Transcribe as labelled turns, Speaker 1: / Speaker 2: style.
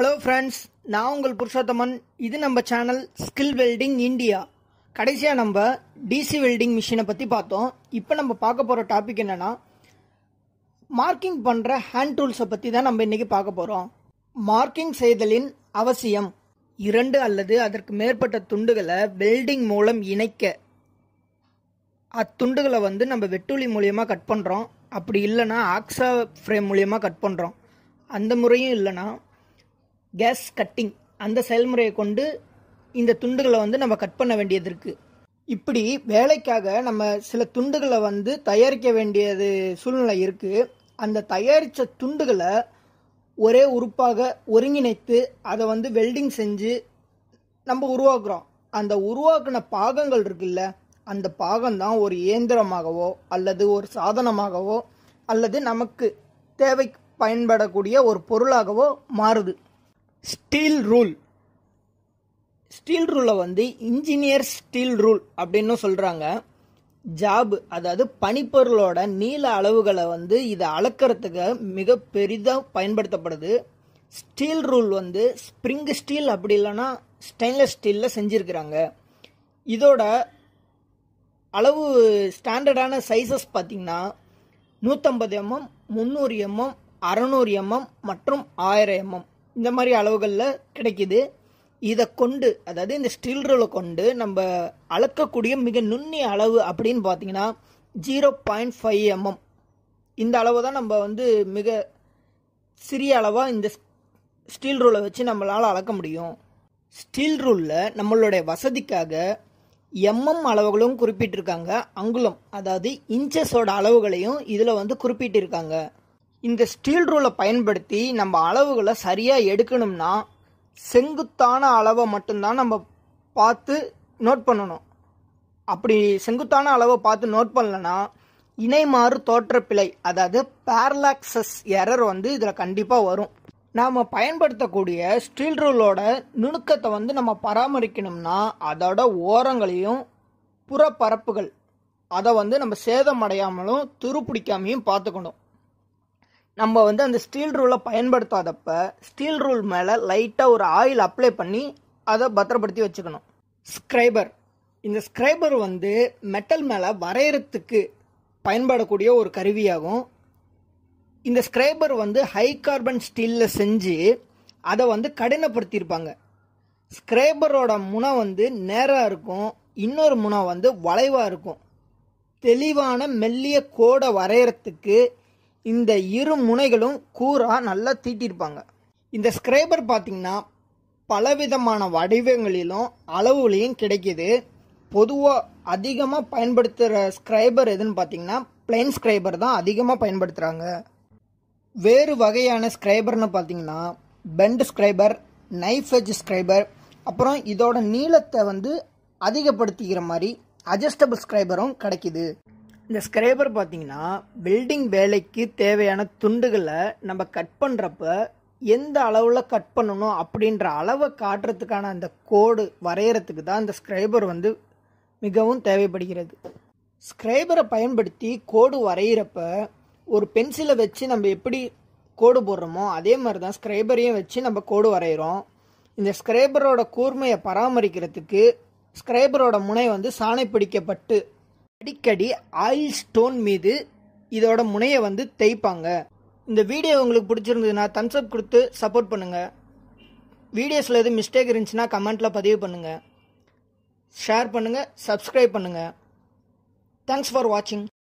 Speaker 1: hello friends நான் உங்கள் புருஷோத்தமன் இது நம்ம சேனல் ஸ்கில் வெல்டிங் இந்தியா கடைசியாக நம்ம டிசி வெல்டிங் மிஷினை பற்றி பார்த்தோம் இப்போ நம்ம பார்க்க போகிற டாபிக் என்னென்னா மார்க்கிங் பண்ணுற ஹேண்ட் டூல்ஸை பற்றி தான் நம்ம இன்றைக்கி பார்க்க போகிறோம் மார்க்கிங் செய்தலின் அவசியம் இரண்டு அல்லது அதற்கு மேற்பட்ட துண்டுகளை வெல்டிங் மூலம் இணைக்க அத்துண்டுகளை வந்து நம்ம வெட்டுளி மூலியமாக கட் பண்ணுறோம் அப்படி இல்லைனா ஆக்ஸா ஃப்ரேம் மூலியமாக கட் பண்ணுறோம் அந்த முறையும் இல்லைனா கேஸ் கட்டிங் அந்த செயல்முறையை கொண்டு இந்த துண்டுகளை வந்து நம்ம கட் பண்ண வேண்டியது இருக்குது இப்படி வேலைக்காக நம்ம சில துண்டுகளை வந்து தயாரிக்க வேண்டியது சூழ்நிலை இருக்குது அந்த தயாரித்த துண்டுகளை ஒரே உறுப்பாக ஒருங்கிணைத்து அதை வந்து வெல்டிங் செஞ்சு நம்ம உருவாக்குறோம் அந்த உருவாக்குன பாகங்கள் இருக்குல்ல அந்த தான் ஒரு இயந்திரமாகவோ அல்லது ஒரு சாதனமாகவோ அல்லது நமக்கு தேவை பயன்படக்கூடிய ஒரு பொருளாகவோ மாறுது ஸ்டீல் ரூல் ஸ்டீல் ரூலை வந்து இன்ஜினியர் ஸ்டீல் ரூல் அப்படின்னு சொல்கிறாங்க ஜாப் அதாவது பனிப்பொருளோட நீள அளவுகளை வந்து இதை அளக்கிறதுக்கு மிக பெரிதாக பயன்படுத்தப்படுது ஸ்டீல் ரூல் வந்து ஸ்ப்ரிங் ஸ்டீல் அப்படி இல்லைன்னா ஸ்டெயின்லெஸ் ஸ்டீலில் செஞ்சுருக்கிறாங்க இதோட அளவு ஸ்டாண்டர்டான சைஸஸ் பார்த்திங்கன்னா நூற்றம்பது எம்எம் முந்நூறு எம்எம் அறநூறு எம்எம் மற்றும் ஆயிரம் எம்எம் இந்த மாதிரி அளவுகளில் கிடைக்கிது இதை கொண்டு அதாவது இந்த ஸ்டீல் ரூலை கொண்டு நம்ம அளக்கக்கூடிய மிக நுண்ணிய அளவு அப்படின்னு பார்த்தீங்கன்னா ஜீரோ பாயிண்ட் ஃபைவ் எம்எம் இந்த அளவு தான் நம்ம வந்து மிக சிறிய அளவாக இந்த ஸ்டீல் ரூலை வச்சு நம்மளால் அளக்க முடியும் ஸ்டீல் ரூலில் நம்மளுடைய வசதிக்காக எம்எம் mm அளவுகளும் குறிப்பிட்டிருக்காங்க அங்குலம் அதாவது இன்ச்சஸோட அளவுகளையும் இதில் வந்து குறிப்பிட்டிருக்காங்க இந்த ஸ்டீல் ரூலை பயன்படுத்தி நம்ம அளவுகளை சரியாக எடுக்கணும்னா செங்குத்தான அளவை மட்டும்தான் நம்ம பார்த்து நோட் பண்ணணும் அப்படி செங்குத்தான அளவை பார்த்து நோட் பண்ணலன்னா இணைமாறு தோற்றப்பிழை அதாவது பேரலாக்சஸ் எரர் வந்து இதில் கண்டிப்பாக வரும் நாம் பயன்படுத்தக்கூடிய ஸ்டீல் ரூலோட நுணுக்கத்தை வந்து நம்ம பராமரிக்கணும்னா அதோட ஓரங்களையும் புறப்பரப்புகள் அதை வந்து நம்ம சேதமடையாமலும் துருப்பிடிக்காமையும் பார்த்துக்கணும் நம்ம வந்து அந்த ஸ்டீல் ரூலை பயன்படுத்தாதப்ப ஸ்டீல் ரூல் மேலே லைட்டாக ஒரு ஆயில் அப்ளை பண்ணி அதை பத்திரப்படுத்தி வச்சுக்கணும் ஸ்க்ரைபர் இந்த ஸ்க்ரைபர் வந்து மெட்டல் மேலே வரையறத்துக்கு பயன்படக்கூடிய ஒரு கருவியாகும் இந்த ஸ்க்ரைபர் வந்து ஹை கார்பன் ஸ்டீலில் செஞ்சு அதை வந்து கடினப்படுத்தியிருப்பாங்க ஸ்க்ரைபரோட முனை வந்து நேராக இருக்கும் இன்னொரு முனை வந்து வளைவாக இருக்கும் தெளிவான மெல்லிய கோடை வரையறத்துக்கு இந்த இரு முனைகளும் கூறாக நல்லா தீட்டியிருப்பாங்க இந்த ஸ்கிரைபர் பார்த்திங்கன்னா பலவிதமான வடிவங்களிலும் அளவுலையும் கிடைக்கிது பொதுவாக அதிகமாக பயன்படுத்துகிற ஸ்க்ரைபர் எதுன்னு பார்த்தீங்கன்னா பிளைன் ஸ்க்ரைபர் தான் அதிகமாக பயன்படுத்துகிறாங்க வேறு வகையான ஸ்க்ரைபர்னு பார்த்தீங்கன்னா bent scriber knife edge scriber அப்புறம் இதோட நீளத்தை வந்து அதிகப்படுத்திக்கிற மாதிரி அட்ஜஸ்டபிள் ஸ்க்ரைபரும் கிடைக்கிது இந்த ஸ்க்ரேப்பர் பார்த்தீங்கன்னா வெல்டிங் வேலைக்கு தேவையான துண்டுகளை நம்ம கட் பண்ணுறப்ப எந்த அளவில் கட் பண்ணணும் அப்படின்ற அளவை காட்டுறதுக்கான அந்த கோடு வரைகிறதுக்கு தான் இந்த ஸ்க்ரைபர் வந்து மிகவும் தேவைப்படுகிறது ஸ்க்ரைபரை பயன்படுத்தி கோடு வரைகிறப்ப ஒரு பென்சிலை வச்சு நம்ம எப்படி கோடு போடுறோமோ அதே மாதிரி தான் ஸ்க்ரைபரையும் வச்சு நம்ம கோடு வரைகிறோம் இந்த ஸ்கிரைபரோட கூர்மையை பராமரிக்கிறதுக்கு ஸ்க்ரைபரோட முனை வந்து சாணை பிடிக்கப்பட்டு அடிக்கடி ஆயில் ஸ்டோன் மீது இதோட முனையை வந்து தேய்ப்பாங்க இந்த வீடியோ உங்களுக்கு பிடிச்சிருந்ததுன்னா தம்ஸ்அப் கொடுத்து சப்போர்ட் பண்ணுங்கள் வீடியோஸில் எதுவும் மிஸ்டேக் இருந்துச்சுன்னா கமெண்ட்டில் பதிவு பண்ணுங்கள் ஷேர் பண்ணுங்கள் சப்ஸ்கிரைப் பண்ணுங்கள் தேங்க்ஸ் ஃபார் வாட்சிங்